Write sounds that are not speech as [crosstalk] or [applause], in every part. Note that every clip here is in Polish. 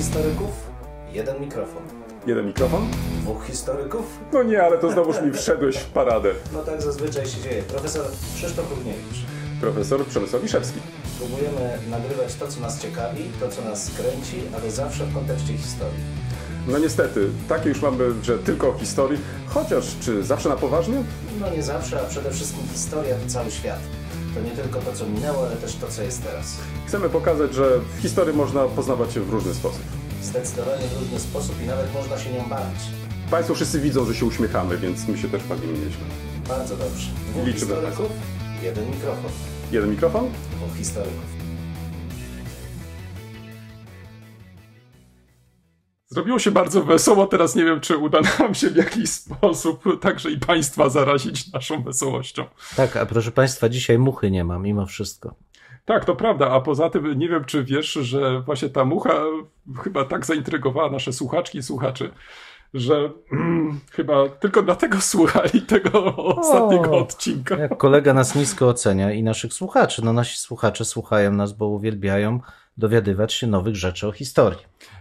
historyków, jeden mikrofon. Jeden mikrofon? Dwóch historyków? No nie, ale to znowuż mi wszedłeś w paradę. No tak zazwyczaj się dzieje. Profesor Krzysztof Równiewicz. Profesor Przemysław Wiszewski. Próbujemy nagrywać to, co nas ciekawi, to, co nas kręci, ale zawsze w kontekście historii. No niestety, takie już mamy, że tylko o historii, chociaż czy zawsze na poważnie? No nie zawsze, a przede wszystkim historia to cały świat. To nie tylko to, co minęło, ale też to, co jest teraz. Chcemy pokazać, że w historii można poznawać się w różny sposób zdecydowanie w różny sposób i nawet można się nią bawić. Państwo wszyscy widzą, że się uśmiechamy, więc my się też bawimy nieźle. Bardzo dobrze. Dwóch Liczymy historyków, tak. jeden mikrofon. Jeden mikrofon? Dwóch historyków. Zrobiło się bardzo wesoło, teraz nie wiem, czy uda nam się w jakiś sposób także i Państwa zarazić naszą wesołością. Tak, a proszę Państwa, dzisiaj muchy nie ma mimo wszystko. Tak, to prawda, a poza tym nie wiem, czy wiesz, że właśnie ta mucha chyba tak zaintrygowała nasze słuchaczki i słuchaczy, że mm, chyba tylko dlatego [laughs] słuchali tego ostatniego odcinka. Jak kolega nas nisko ocenia i naszych słuchaczy. No nasi słuchacze słuchają nas, bo uwielbiają dowiadywać się nowych rzeczy o historii.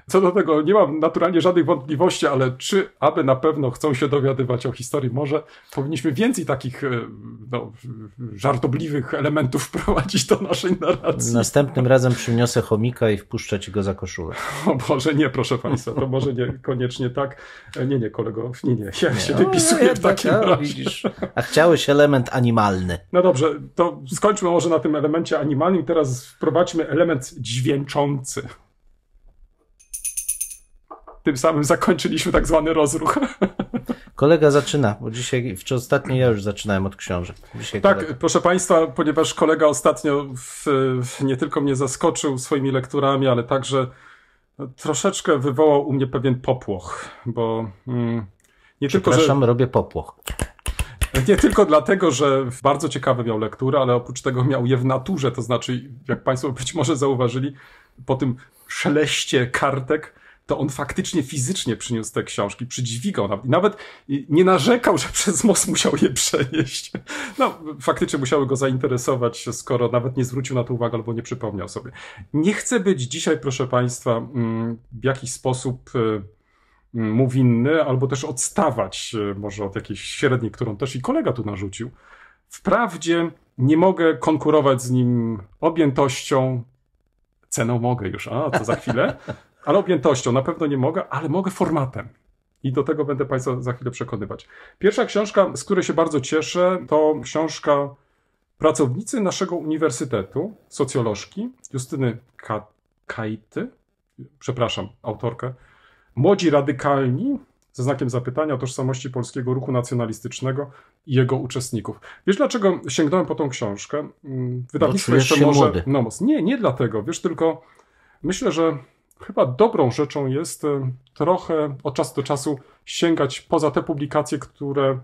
Co do tego nie mam naturalnie żadnych wątpliwości, ale czy aby na pewno chcą się dowiadywać o historii może powinniśmy więcej takich e, no, żartobliwych elementów [laughs] wprowadzić do naszej narracji. Następnym razem przyniosę chomika i wpuszczę ci go za koszulę. O Boże, nie, proszę Państwa, to może niekoniecznie tak. E, nie, nie, kolego, nie, nie, ja nie, się no, wypisuję ja no, w takim tak, razie. Widzisz. A chciałeś element animalny. No dobrze, to skończmy może na tym elemencie animalnym i teraz wprowadźmy element dźwięczący. Tym samym zakończyliśmy tak zwany rozruch. Kolega zaczyna, bo dzisiaj, czy ostatnio ja już zaczynałem od książek. Dzisiaj tak, kolega. proszę Państwa, ponieważ kolega ostatnio w, w, nie tylko mnie zaskoczył swoimi lekturami, ale także troszeczkę wywołał u mnie pewien popłoch, bo mm, nie tylko. Przepraszam, że... robię popłoch. Nie tylko dlatego, że bardzo ciekawe miał lekturę, ale oprócz tego miał je w naturze, to znaczy, jak Państwo być może zauważyli, po tym szeleście kartek to on faktycznie fizycznie przyniósł te książki, przydźwigał nawet, nawet nie narzekał, że przez most musiał je przenieść. No, faktycznie musiały go zainteresować, skoro nawet nie zwrócił na to uwagi albo nie przypomniał sobie. Nie chcę być dzisiaj, proszę Państwa, mm, w jakiś sposób y, mm, mówinny, albo też odstawać y, może od jakiejś średniej, którą też i kolega tu narzucił. Wprawdzie nie mogę konkurować z nim objętością, ceną mogę już, a to za chwilę, [laughs] Ale objętością na pewno nie mogę, ale mogę formatem. I do tego będę Państwa za chwilę przekonywać. Pierwsza książka, z której się bardzo cieszę, to książka pracownicy naszego uniwersytetu, socjolożki Justyny Ka Kajty, przepraszam, autorkę, Młodzi Radykalni, ze znakiem zapytania o tożsamości polskiego ruchu nacjonalistycznego i jego uczestników. Wiesz, dlaczego sięgnąłem po tą książkę? Mm, wydawnictwo jeszcze może... Młody. Nomos. Nie, nie dlatego. Wiesz, tylko myślę, że chyba dobrą rzeczą jest e, trochę od czasu do czasu sięgać poza te publikacje, które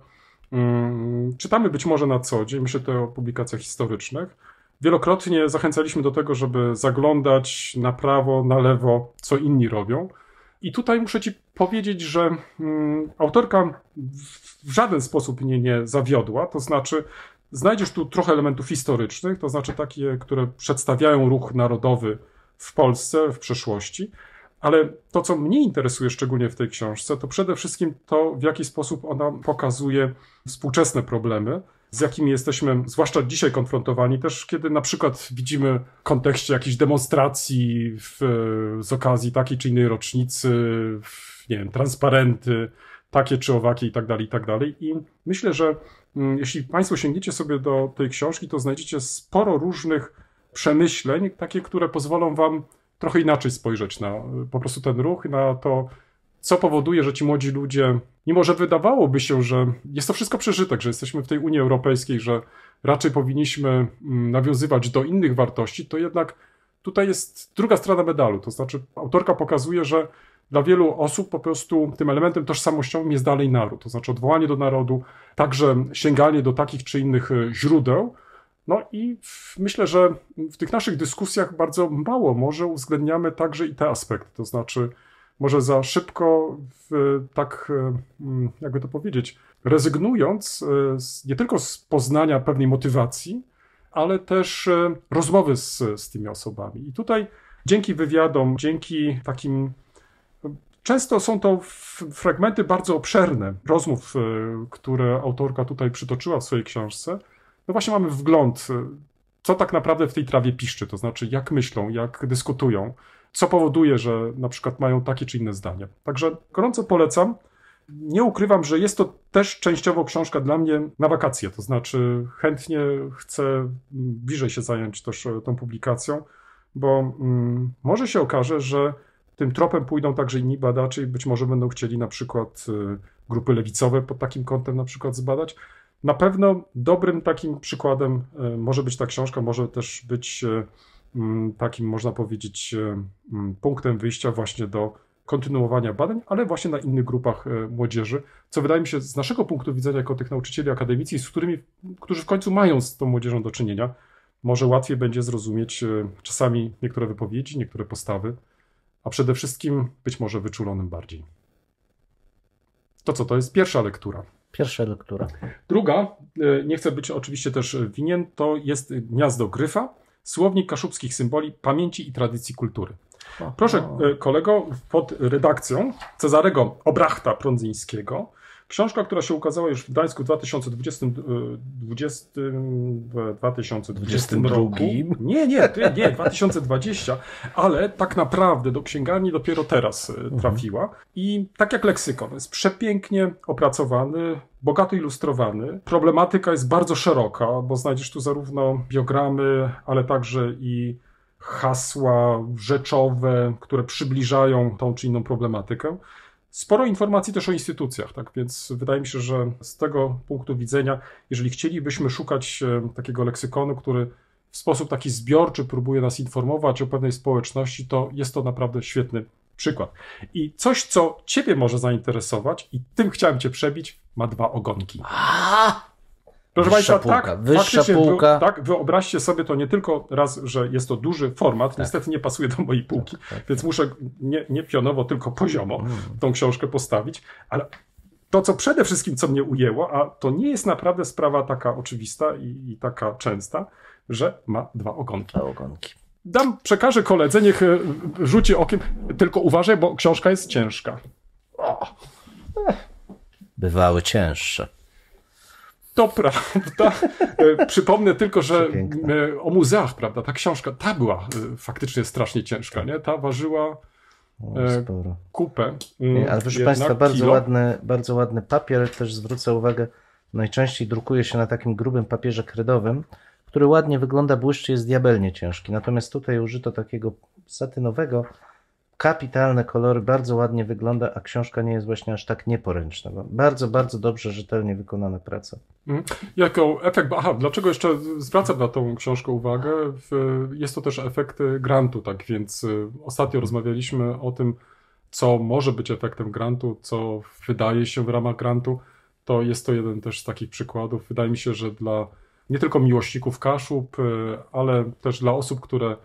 mm, czytamy być może na co dzień, myślę tutaj o publikacjach historycznych. Wielokrotnie zachęcaliśmy do tego, żeby zaglądać na prawo, na lewo, co inni robią. I tutaj muszę ci powiedzieć, że mm, autorka w żaden sposób mnie nie zawiodła, to znaczy znajdziesz tu trochę elementów historycznych, to znaczy takie, które przedstawiają ruch narodowy w Polsce w przeszłości. Ale to, co mnie interesuje szczególnie w tej książce, to przede wszystkim to, w jaki sposób ona pokazuje współczesne problemy, z jakimi jesteśmy, zwłaszcza dzisiaj, konfrontowani, też kiedy na przykład widzimy w kontekście jakiejś demonstracji w, z okazji takiej czy innej rocznicy, w, nie wiem, transparenty, takie czy owakie i tak dalej, i tak dalej. I myślę, że mm, jeśli Państwo sięgniecie sobie do tej książki, to znajdziecie sporo różnych przemyśleń, takie, które pozwolą wam trochę inaczej spojrzeć na po prostu ten ruch, na to, co powoduje, że ci młodzi ludzie, mimo że wydawałoby się, że jest to wszystko przeżytek, że jesteśmy w tej Unii Europejskiej, że raczej powinniśmy mm, nawiązywać do innych wartości, to jednak tutaj jest druga strona medalu. To znaczy, autorka pokazuje, że dla wielu osób po prostu tym elementem tożsamościowym jest dalej naród, to znaczy odwołanie do narodu, także sięganie do takich czy innych e, źródeł, no i myślę, że w tych naszych dyskusjach bardzo mało może uwzględniamy także i te aspekty, to znaczy może za szybko, w, tak jakby to powiedzieć, rezygnując e, z, nie tylko z poznania pewnej motywacji, ale też e, rozmowy z, z tymi osobami. I tutaj dzięki wywiadom, dzięki takim e, Często są to fragmenty bardzo obszerne rozmów, które autorka tutaj przytoczyła w swojej książce, no właśnie mamy wgląd, y, co tak naprawdę w tej trawie piszczy, to znaczy jak myślą, jak dyskutują, co powoduje, że na przykład mają takie czy inne zdanie. Także gorąco polecam. Nie ukrywam, że jest to też częściowo książka dla mnie na wakacje, to znaczy chętnie chcę bliżej się zająć też e, tą publikacją, bo mm, może się okaże, że tym tropem pójdą także inni badacze i być może będą chcieli na przykład y, grupy lewicowe pod takim kątem na przykład zbadać, na pewno dobrym takim przykładem e, może być ta książka, może też być e, mm, takim, można powiedzieć, e, mm, punktem wyjścia właśnie do kontynuowania badań, ale właśnie na innych grupach młodzieży, co wydaje mi się z naszego punktu widzenia jako tych nauczycieli akademickich, z którymi, którzy w końcu mają z tą młodzieżą do czynienia, może łatwiej będzie zrozumieć czasami niektóre wypowiedzi, niektóre postawy, a przede wszystkim być może wyczulonym bardziej. To co, to jest pierwsza lektura. Pierwsza lektura. Druga, e, nie chcę być oczywiście też winien, to jest Gniazdo Gryfa, słownik kaszubskich symboli, pamięci i tradycji kultury. Proszę e, kolego, pod redakcją Cezarego Obrachta Prądzyńskiego Książka, która się ukazała już w Gdańsku w 2020, 20, 2022 roku. Nie, nie, nie, 2020, ale tak naprawdę do księgarni dopiero teraz y, mhm. trafiła. I tak jak leksykon, jest przepięknie opracowany, bogato ilustrowany. Problematyka jest bardzo szeroka, bo znajdziesz tu zarówno biogramy, ale także i hasła rzeczowe, które przybliżają tą czy inną problematykę. Sporo informacji też o instytucjach, tak więc wydaje mi się, że z tego punktu widzenia, jeżeli chcielibyśmy szukać e, takiego leksykonu, który w sposób taki zbiorczy próbuje nas informować o pewnej społeczności, to jest to naprawdę świetny przykład. I coś, co Ciebie może zainteresować, i tym chciałem Cię przebić, ma dwa ogonki. A! Proszę wyższa Państwa, półka, tak, wyższa półka. Wy, tak, wyobraźcie sobie to nie tylko raz, że jest to duży format, tak. niestety nie pasuje do mojej tak, półki, tak, tak, więc muszę nie, nie pionowo, tylko poziomo mm. tą książkę postawić, ale to, co przede wszystkim, co mnie ujęło, a to nie jest naprawdę sprawa taka oczywista i, i taka częsta, że ma dwa ogonki. Dwa ogonki. Dam, przekażę koledze, niech e, rzuci okiem, tylko uważaj, bo książka jest ciężka. O. Bywały cięższe. To prawda. [laughs] E, przypomnę tylko, że e, o muzeach, prawda, ta książka, ta była e, faktycznie strasznie ciężka, nie? Ta ważyła Sporo. kupę. Ale mm, proszę Państwa, bardzo ładny, bardzo ładny papier, też zwrócę uwagę, najczęściej drukuje się na takim grubym papierze kredowym, który ładnie wygląda, błyszczy, jest diabelnie ciężki. Natomiast tutaj użyto takiego satynowego, kapitalne kolory, bardzo ładnie wygląda, a książka nie jest właśnie aż tak nieporęczna. No, bardzo, bardzo dobrze, rzetelnie wykonana praca. Mhm. Jako efekt, aha, dlaczego jeszcze zwracam na tą książkę uwagę? Jest to też efekt y, grantu, tak więc y, ostatnio rozmawialiśmy o tym, co może być efektem grantu, co wydaje się w ramach grantu. To jest to jeden też z takich przykładów. Wydaje mi się, że dla nie tylko miłośników kaszub, y, ale też dla osób, które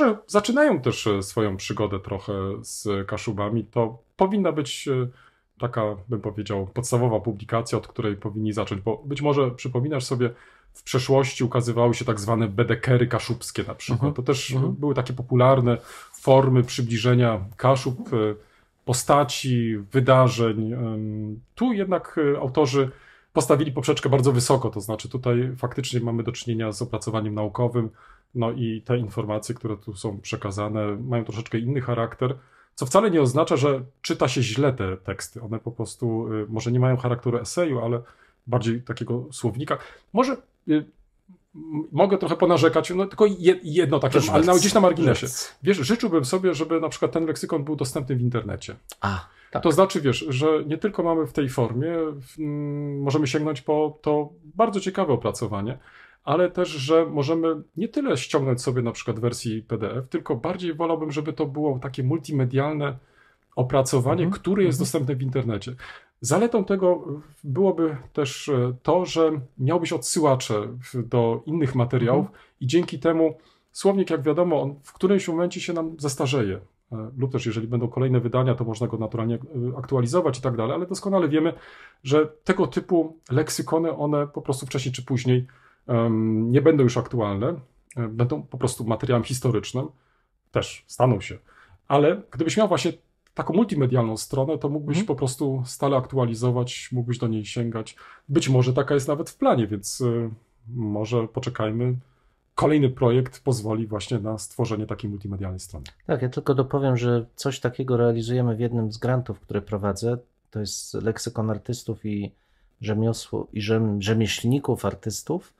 może zaczynają też e, swoją przygodę trochę z Kaszubami, to powinna być e, taka, bym powiedział, podstawowa publikacja, od której powinni zacząć, bo być może przypominasz sobie, w przeszłości ukazywały się tak zwane bedekery kaszubskie na przykład. Mhm. To też mhm. były takie popularne formy przybliżenia Kaszub, e, postaci, wydarzeń. Tu jednak autorzy postawili poprzeczkę bardzo wysoko, to znaczy tutaj faktycznie mamy do czynienia z opracowaniem naukowym, no i te informacje, które tu są przekazane, mają troszeczkę inny charakter, co wcale nie oznacza, że czyta się źle te teksty. One po prostu y, może nie mają charakteru eseju, ale bardziej takiego słownika. Może y, mogę trochę ponarzekać, no tylko jedno takie, ale gdzieś na marginesie. Wiesz, życzyłbym sobie, żeby na przykład ten leksykon był dostępny w internecie. A. Tak. To znaczy, wiesz, że nie tylko mamy w tej formie, możemy sięgnąć po to bardzo ciekawe opracowanie, ale też, że możemy nie tyle ściągnąć sobie na przykład wersji PDF, tylko bardziej wolałbym, żeby to było takie multimedialne opracowanie, mm które jest mm dostępne w internecie. Zaletą tego byłoby też e, to, że miałbyś odsyłacze do innych materiałów mhm. i dzięki temu słownik, jak wiadomo, on w którymś momencie się nam zestarzeje. E, lub też, jeżeli będą kolejne wydania, to można go naturalnie e, aktualizować i tak dalej, ale doskonale wiemy, że tego typu leksykony one po prostu wcześniej czy później nie będą już aktualne, będą po prostu materiałem historycznym, też staną się. Ale gdybyś miał właśnie taką multimedialną stronę, to mógłbyś mhm. po prostu stale aktualizować, mógłbyś do niej sięgać. Być może taka jest nawet w planie, więc y, może poczekajmy. Kolejny projekt pozwoli właśnie na stworzenie takiej multimedialnej strony. Tak, ja tylko dopowiem, że coś takiego realizujemy w jednym z grantów, które prowadzę. To jest leksykon artystów i rzemiosło i rzemieślników artystów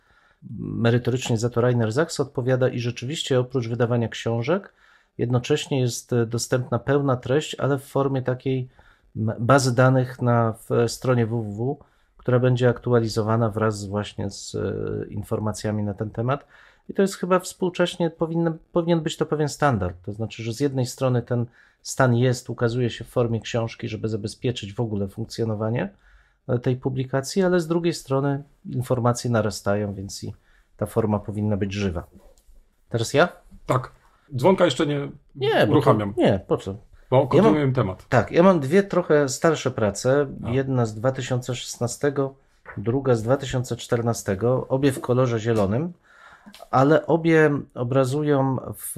merytorycznie za to Rainer Zaks odpowiada i rzeczywiście oprócz wydawania książek, jednocześnie jest e, dostępna pełna treść, ale w formie takiej bazy danych na stronie www, która będzie aktualizowana wraz właśnie z e, informacjami na ten temat. I to jest chyba współcześnie, powinien być to pewien standard. To znaczy, że z jednej strony ten stan jest, ukazuje się w formie książki, żeby zabezpieczyć w ogóle funkcjonowanie, tej publikacji, ale z drugiej strony informacje narastają, więc i ta forma powinna być żywa. Teraz ja? Tak. Dzwonka jeszcze nie, nie uruchamiam. To, nie, po co? Bo kontynuujemy ja temat. Tak, ja mam dwie trochę starsze prace. A. Jedna z 2016, druga z 2014, obie w kolorze zielonym, ale obie obrazują w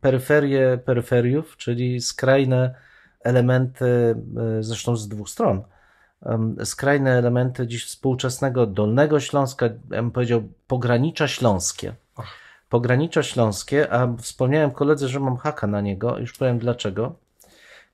peryferię peryferiów, czyli skrajne elementy, e, zresztą z dwóch stron skrajne elementy dziś współczesnego Dolnego Śląska, ja bym powiedział pogranicza śląskie. Pogranicza śląskie, a wspomniałem koledze, że mam haka na niego, już powiem dlaczego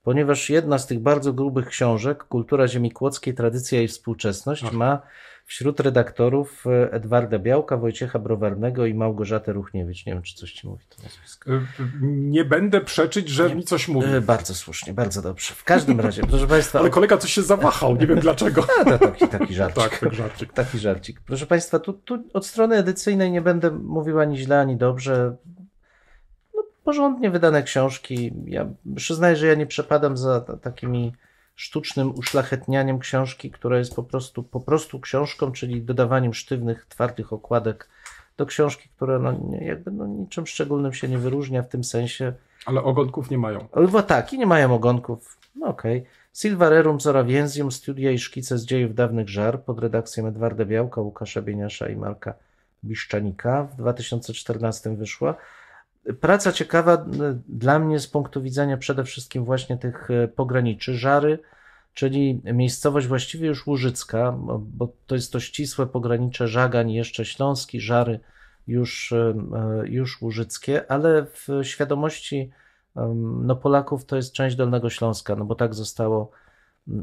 ponieważ jedna z tych bardzo grubych książek, Kultura Ziemi Kłodzkiej, Tradycja i Współczesność, ma wśród redaktorów e, Edwarda Białka, Wojciecha Browernego i Małgorzatę Ruchniewicz. Nie wiem, czy coś ci mówi to nazwisko. E, nie będę przeczyć, że nie, mi coś mówi. E, bardzo słusznie, bardzo dobrze. W każdym razie, proszę Państwa... Ale kolega coś się zawahał, nie wiem dlaczego. [laughs] A, to taki, taki żarcik. Tak, tak, żarcik. Taki żarcik. Proszę Państwa, tu, tu od strony edycyjnej nie będę mówił ani źle, ani dobrze porządnie wydane książki. Ja przyznaję, że ja nie przepadam za takimi sztucznym uszlachetnianiem książki, która jest po prostu, po prostu książką, czyli dodawaniem sztywnych, twardych okładek do książki, która no, jakby no, niczym szczególnym się nie wyróżnia w tym sensie. Ale ogonków nie mają. Albo tak, i nie mają ogonków. No okej. Okay. Silvarerum Zorawienzium, studia i szkice z dziejów dawnych żar pod redakcją Edwarda Białka, Łukasza Bieniasza i Marka Biszczanika w 2014 wyszła praca ciekawa e, dla mnie z punktu widzenia przede wszystkim właśnie tych e, pograniczy, żary, czyli miejscowość właściwie już Łużycka, bo to jest to ścisłe pogranicze Żagań, jeszcze Śląski, Żary już, e, już Łużyckie, ale w świadomości no, Polaków to jest część Dolnego Śląska, no bo tak zostało,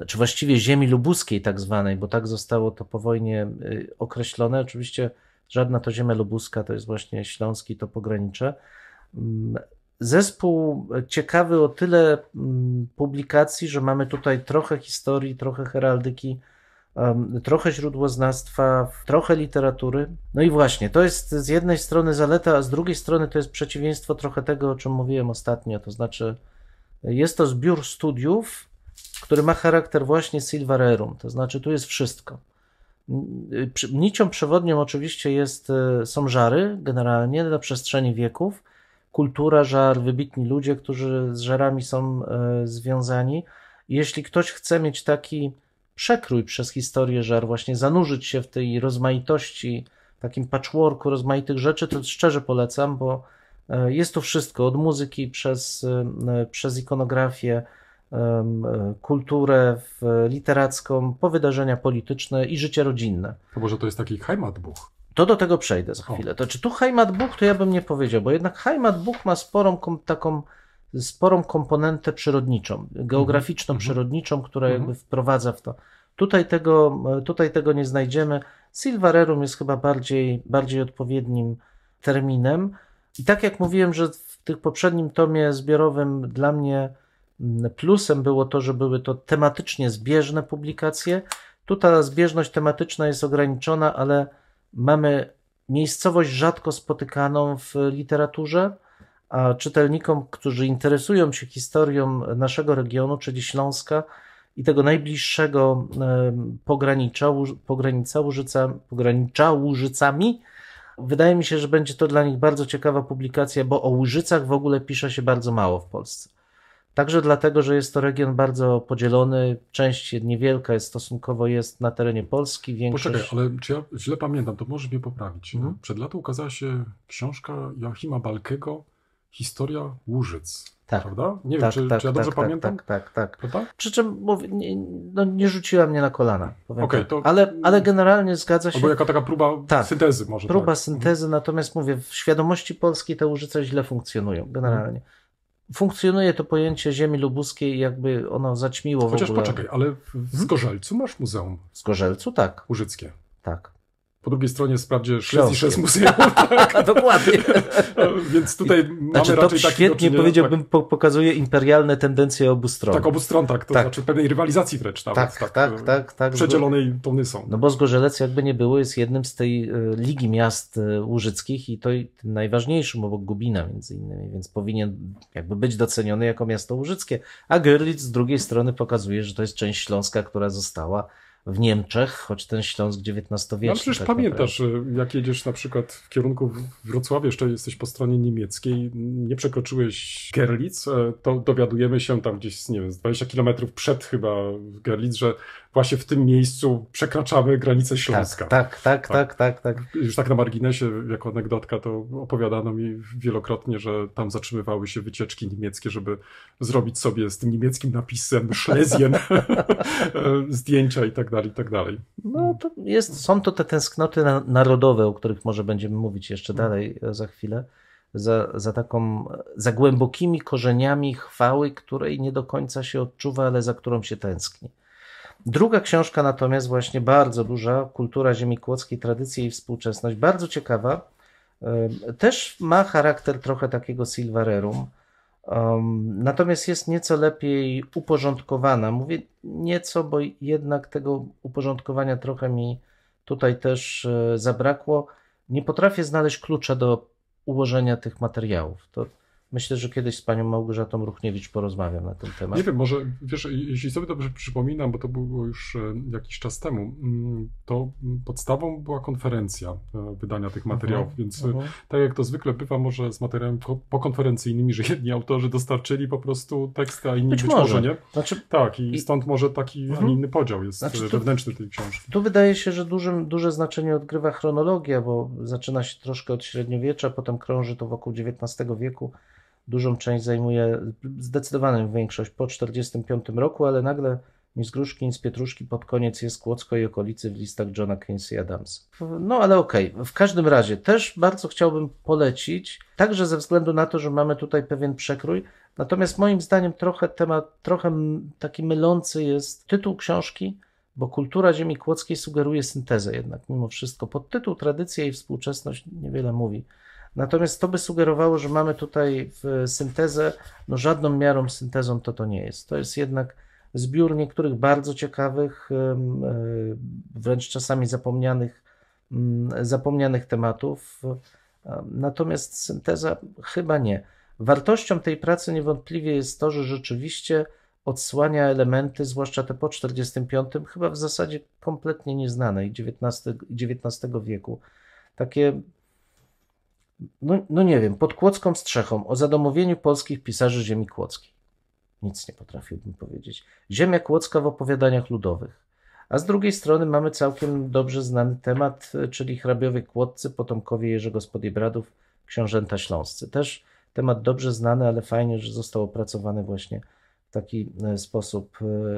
czy właściwie ziemi lubuskiej tak zwanej, bo tak zostało to po wojnie określone. Oczywiście żadna to ziemia lubuska, to jest właśnie Śląski, to pogranicze, Mm, zespół ciekawy o tyle mm, publikacji, że mamy tutaj trochę historii, trochę heraldyki, trochę źródłoznawstwa, trochę literatury. No i właśnie, to jest z jednej strony zaleta, a z drugiej strony to jest przeciwieństwo trochę tego, o czym mówiłem ostatnio. To znaczy, jest to zbiór studiów, który ma charakter właśnie Silvarerum, to znaczy tu jest wszystko. Nicią przewodnią oczywiście jest, e, są żary, generalnie na przestrzeni wieków, kultura żar, wybitni ludzie, którzy z żarami są e, związani. Jeśli ktoś chce mieć taki przekrój przez historię żar, właśnie zanurzyć się w tej rozmaitości, takim patchworku rozmaitych rzeczy, to szczerze polecam, bo e, jest to wszystko od muzyki przez, e, przez ikonografię, kulturę literacką, po wydarzenia polityczne i życie rodzinne. To może to jest taki Heimatbuch? To do tego przejdę za chwilę. To czy tu Heimatbuch, to ja bym nie powiedział, bo jednak Heimatbuch ma sporą kom, taką sporą komponentę przyrodniczą, geograficzną, mhm. przyrodniczą, która mhm. jakby wprowadza w to. Tutaj tego, tutaj tego nie znajdziemy. Silvarerum jest chyba bardziej, bardziej odpowiednim terminem. I tak jak mówiłem, że w tych poprzednim tomie zbiorowym dla mnie mm, plusem było to, że były to tematycznie zbieżne publikacje. Tutaj ta zbieżność tematyczna jest ograniczona, ale Mamy miejscowość rzadko spotykaną w literaturze, a czytelnikom, którzy interesują się historią naszego regionu, czyli Śląska i tego najbliższego pogranicza, pogranicza, Łużyca, pogranicza Łużycami, wydaje mi się, że będzie to dla nich bardzo ciekawa publikacja, bo o Łużycach w ogóle pisze się bardzo mało w Polsce. Także dlatego, że jest to region bardzo podzielony. Część niewielka jest stosunkowo jest na terenie Polski. Większość... Poczekaj, ale czy ja źle pamiętam, to możesz mnie poprawić. Mhm. Przed laty ukazała się książka Joachima Balkego Historia Łużyc. Tak. Prawda? Nie tak, wiem, czy, tak, czy ja tak, dobrze tak, tak, pamiętam? Tak, tak, tak. Prawda? Przy czym mówię, nie, no, nie rzuciła mnie na kolana. Okay, tak. to... ale, ale generalnie zgadza się. Albo jaka taka próba syntezy może. Próba mhm. syntezy, natomiast mówię, w świadomości polskiej te użycia źle funkcjonują generalnie. Mhm funkcjonuje to pojęcie ziemi lubuskiej, jakby ono zaćmiło Chociaż w ogóle. Chociaż poczekaj, ale w Zgorzelcu masz muzeum. W Zgorzelcu, tak. Użyckie. Tak po drugiej stronie sprawdzie 66 muzeów. [laughs] Tak? Dokładnie. No, więc tutaj znaczy, mamy raczej to świetnie taki, powiedziałbym, tak. pokazuje imperialne tendencje obu stron. Tak, obu stron, tak. To tak. znaczy pewnej rywalizacji wręcz nawet. Tak, tak, tak. E, tak, tak przedzielonej tony są. No bo Zgorzelec jakby nie było, jest jednym z tej e, Ligi Miast e, Łużyckich i to najważniejszym obok Gubina między innymi, więc powinien jakby być doceniony jako miasto łużyckie. A Görlitz z drugiej strony pokazuje, że to jest część Śląska, która została w Niemczech, choć ten Śląsk XIX-wieczny. No przecież tak pamiętasz, naprawdę. Y, jak jedziesz na przykład w kierunku Wrocławia, jeszcze jesteś po stronie niemieckiej, nie przekroczyłeś Gerlitz, e, to dowiadujemy się tam gdzieś, nie wiem, 20 kilometrów przed chyba Gerlitz, że właśnie w tym miejscu przekraczamy granicę Śląska. Tak, tak, tak, tak, tak. Już tak na marginesie, jako anegdotka, to opowiadano mi wielokrotnie, że tam zatrzymywały się wycieczki niemieckie, żeby zrobić sobie z tym niemieckim napisem Szlezien zdjęcia i tak dalej, i tak dalej. No to jest, są to te tęsknoty narodowe, o których może będziemy mówić jeszcze dalej za chwilę. Za, za, taką, za głębokimi korzeniami chwały, której nie do końca się odczuwa, ale za którą się tęskni. Druga książka natomiast właśnie bardzo duża, Kultura Ziemi Kłodzkiej, Tradycje i Współczesność, bardzo ciekawa, też ma charakter trochę takiego Silvarerum, natomiast jest nieco lepiej uporządkowana. Mówię nieco, bo jednak tego uporządkowania trochę mi tutaj też e, zabrakło. Nie potrafię znaleźć klucza do ułożenia tych materiałów. To Myślę, że kiedyś z panią Małgorzatą Ruchniewicz porozmawiam na ten temat. Nie wiem, może wiesz, jeśli sobie dobrze przypominam, bo to było już e, jakiś czas temu, mm, to podstawą była konferencja e, wydania tych mhm, materiałów, uh -huh, więc uh e, mhm. -huh. tak jak to zwykle bywa, może z materiałem pokonferencyjnymi, że jedni autorzy dostarczyli po prostu teksty, a inni być, być może. może nie. Znaczy, tak, i stąd może taki, uh -huh. a nie mhm. inny podział jest znaczy, wewnętrzny tu, tej książki. Tu wydaje się, że dużym, duże znaczenie odgrywa chronologia, bo zaczyna się troszkę od średniowiecza, potem krąży to wokół XIX wieku dużą część zajmuje, zdecydowaną większość po 1945 roku, ale nagle niż z gruszki, niż z pietruszki, pod koniec jest Kłodzko i okolicy w listach Johna Quincy Adams. No ale okej, okay. w każdym razie też bardzo chciałbym polecić, także ze względu na to, że mamy tutaj pewien przekrój, natomiast moim zdaniem trochę temat, trochę taki mylący jest tytuł książki, bo kultura ziemi kłodzkiej sugeruje syntezę jednak mimo wszystko. Podtytuł Tradycja i współczesność niewiele mówi. Natomiast to by sugerowało, że mamy tutaj syntezę, no żadną miarą syntezą to to nie jest. To jest jednak zbiór niektórych bardzo ciekawych, e, wręcz czasami zapomnianych, zapomnianych tematów. Natomiast synteza chyba nie. Wartością tej pracy niewątpliwie jest to, że rzeczywiście odsłania elementy, zwłaszcza te po 45, chyba w zasadzie kompletnie nieznane XIX, XIX wieku. Takie no, no nie wiem, pod kłodzką strzechą o zadomowieniu polskich pisarzy ziemi kłodzkiej. Nic nie potrafiłbym powiedzieć. Ziemia kłodzka w opowiadaniach ludowych. A z drugiej strony mamy całkiem dobrze znany temat, e, czyli hrabiowie kłodcy, potomkowie Jerzego z książęta śląscy. Też temat dobrze znany, ale fajnie, że został opracowany właśnie w taki e, sposób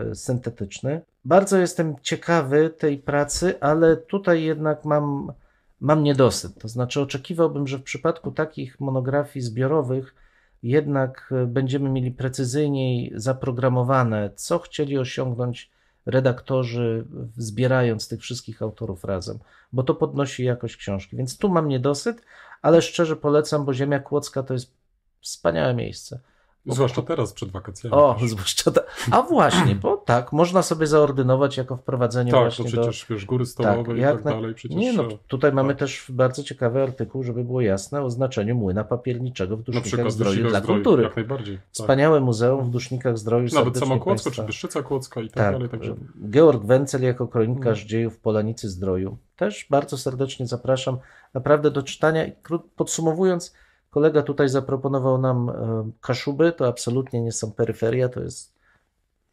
e, syntetyczny. Bardzo jestem ciekawy tej pracy, ale tutaj jednak mam mam niedosyt. To znaczy, oczekiwałbym, że w przypadku takich monografii zbiorowych jednak e, będziemy mieli precyzyjniej zaprogramowane, co chcieli osiągnąć redaktorzy, zbierając tych wszystkich autorów razem, bo to podnosi jakość książki. Więc tu mam niedosyt, ale szczerze polecam, bo Ziemia Kłodzka to jest wspaniałe miejsce. Zwłaszcza teraz przed wakacjami. O, też. [laughs] zwłaszcza ta... A właśnie, bo tak, można sobie zaordynować jako wprowadzenie tak, właśnie to przecież do... góry tak, stołowe tak, i tak na... dalej. Przecież... Nie no, tutaj tak. mamy też bardzo ciekawy artykuł, żeby było jasne o znaczeniu młyna papierniczego w Dusznikach Zdroju dla zdroju, kultury. Jak najbardziej. Tak. Wspaniałe muzeum w Dusznikach Zdroju. Nawet sama Kłodzko, czy Byszczyca Kłodzka i tak, tak dalej. Także... Y, Georg Wencel jako kronikarz hmm. dziejów Polanicy Zdroju. Też bardzo serdecznie zapraszam naprawdę do czytania i podsumowując, Kolega tutaj zaproponował nam e, Kaszuby, to absolutnie nie są peryferia, to jest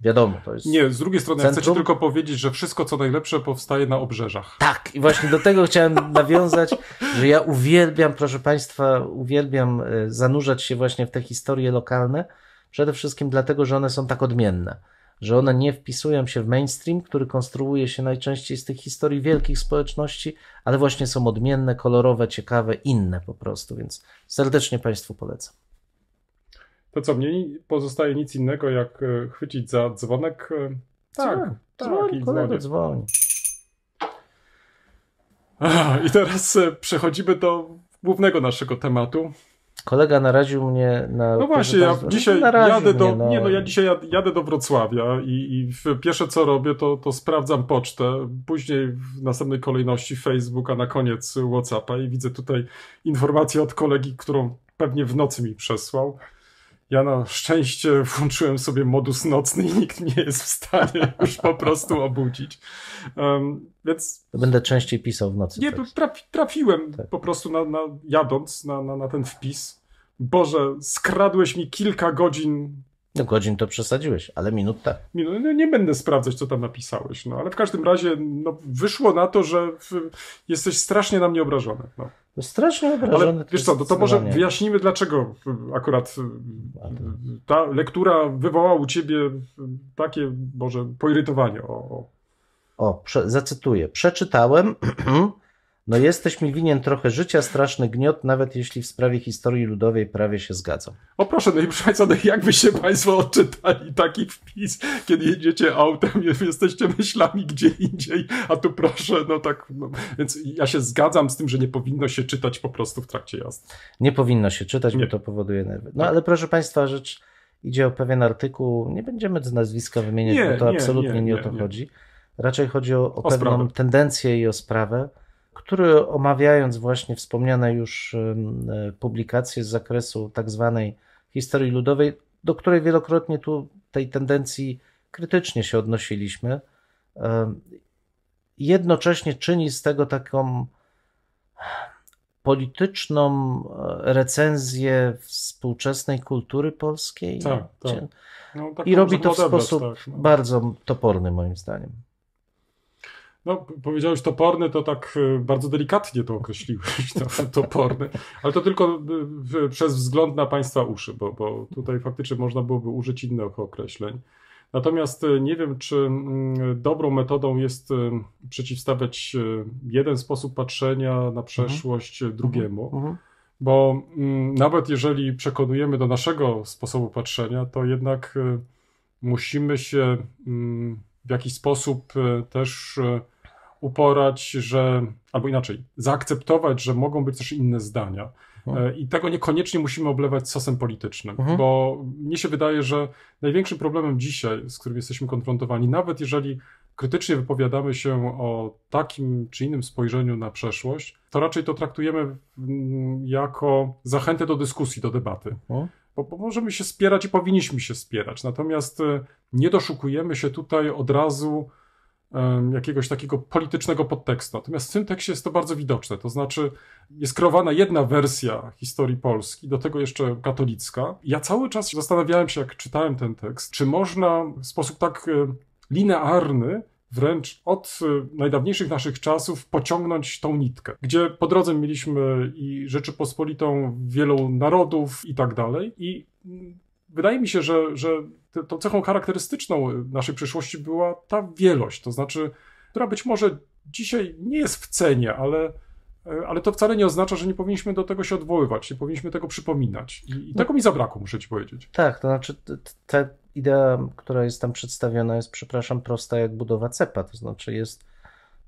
wiadomo, to jest. Nie, z drugiej strony centrum. chcę ci tylko powiedzieć, że wszystko co najlepsze powstaje na obrzeżach. Tak, i właśnie do tego chciałem [laughs] nawiązać, że ja uwielbiam, proszę Państwa, uwielbiam e, zanurzać się właśnie w te historie lokalne, przede wszystkim dlatego, że one są tak odmienne że one nie wpisują się w mainstream, który konstruuje się najczęściej z tych historii wielkich społeczności, ale właśnie są odmienne, kolorowe, ciekawe, inne po prostu, więc serdecznie Państwu polecam. To co, mnie pozostaje nic innego, jak e, chwycić za dzwonek. E, tak, tak, tak, dzwoń, tak, dzwoń, kolego, dzwoń. I teraz e, przechodzimy do głównego naszego tematu, Kolega naraził mnie na. No właśnie, ja dzisiaj no, jadę do. No. Nie, no ja dzisiaj jadę do Wrocławia i, i pierwsze co robię, to, to sprawdzam pocztę, później w następnej kolejności Facebooka, na koniec Whatsappa i widzę tutaj informację od kolegi, którą pewnie w nocy mi przesłał. Ja na szczęście włączyłem sobie modus nocny i nikt nie jest w stanie [laughs] już po prostu obudzić. Um, więc. To będę częściej pisał w nocy. Nie, trafi, trafiłem tak. po prostu na, na, jadąc na, na, na ten wpis. Boże, skradłeś mi kilka godzin do godzin to przesadziłeś, ale minut tak. No, nie będę sprawdzać, co tam napisałeś, no ale w każdym razie no, wyszło na to, że w, jesteś strasznie na mnie obrażony. No. no strasznie obrażony. Ale wiesz co, no, to, to może wyjaśnimy, dlaczego y, akurat y, ta lektura wywołała u ciebie y, takie, może, poirytowanie. O, o. o prze zacytuję. Przeczytałem [clears throat] No jesteś mi winien trochę życia, straszny gniot, nawet jeśli w sprawie historii ludowej prawie się zgadzam. O proszę, no i proszę Państwa, no jakby się Państwo odczytali taki wpis, kiedy jedziecie autem, [laughs] jesteście myślami gdzie indziej, a tu proszę, no tak, no, więc ja się zgadzam z tym, że nie powinno się czytać po prostu w trakcie jazdy. Nie powinno się czytać, nie. bo to powoduje nerwy. No tak. ale proszę Państwa, rzecz idzie o pewien artykuł, nie będziemy z nazwiska wymieniać, nie, bo to nie, absolutnie nie, o to chodzi. Raczej chodzi o, o, o pewną sprawę. tendencję i o sprawę, który omawiając właśnie wspomniane już e, publikacje z zakresu tak zwanej historii ludowej, do której wielokrotnie tu tej tendencji krytycznie się odnosiliśmy, jednocześnie czyni z tego taką polityczną e, recenzję współczesnej kultury polskiej. Tak, tak. No, I robi to w sposób tak, no. bardzo toporny, moim zdaniem. No, powiedziałeś toporny, to tak e, bardzo delikatnie to określiłeś, [laughs] to, toporny, ale to tylko e, przez wzgląd na Państwa uszy, bo, bo tutaj faktycznie można byłoby użyć innych określeń. Natomiast e, nie wiem, czy mm, dobrą metodą jest przeciwstawiać jeden sposób patrzenia na mhm. przeszłość mhm. drugiemu, mhm. mhm. bo mm, nawet jeżeli przekonujemy do naszego sposobu patrzenia, to jednak musimy się mm, w jakiś sposób e, też e, uporać, że, albo inaczej, zaakceptować, że mogą być też inne zdania. Mhm. E, I tego niekoniecznie musimy oblewać sosem politycznym, mhm. bo mnie się wydaje, że największym problemem dzisiaj, z którym jesteśmy konfrontowani, nawet jeżeli krytycznie wypowiadamy się o takim czy innym spojrzeniu na przeszłość, to raczej to traktujemy mm, jako zachętę do dyskusji, do debaty. Mhm bo, bo możemy się spierać i powinniśmy się spierać. Natomiast e, nie doszukujemy się tutaj od razu jakiegoś takiego politycznego podtekstu. Natomiast w tym tekście jest to bardzo widoczne. To znaczy, jest kreowana jedna wersja historii Polski, do tego jeszcze katolicka. Ja cały czas zastanawiałem się, jak czytałem ten tekst, czy można w sposób tak e, linearny wręcz od y, najdawniejszych naszych czasów pociągnąć tą nitkę, gdzie po drodze mieliśmy i Rzeczypospolitą wielu narodów i tak dalej. I mm, wydaje mi się, że, że tą cechą charakterystyczną naszej przyszłości była ta wielość, to znaczy, która być może dzisiaj nie jest w cenie, ale E, ale to wcale nie oznacza, że nie powinniśmy do tego się odwoływać, nie powinniśmy tego przypominać. I, i tego no, mi zabrakło, muszę ci powiedzieć. Tak, to znaczy ta idea, która jest tam przedstawiona, jest, przepraszam, prosta jak budowa cepa, to znaczy jest,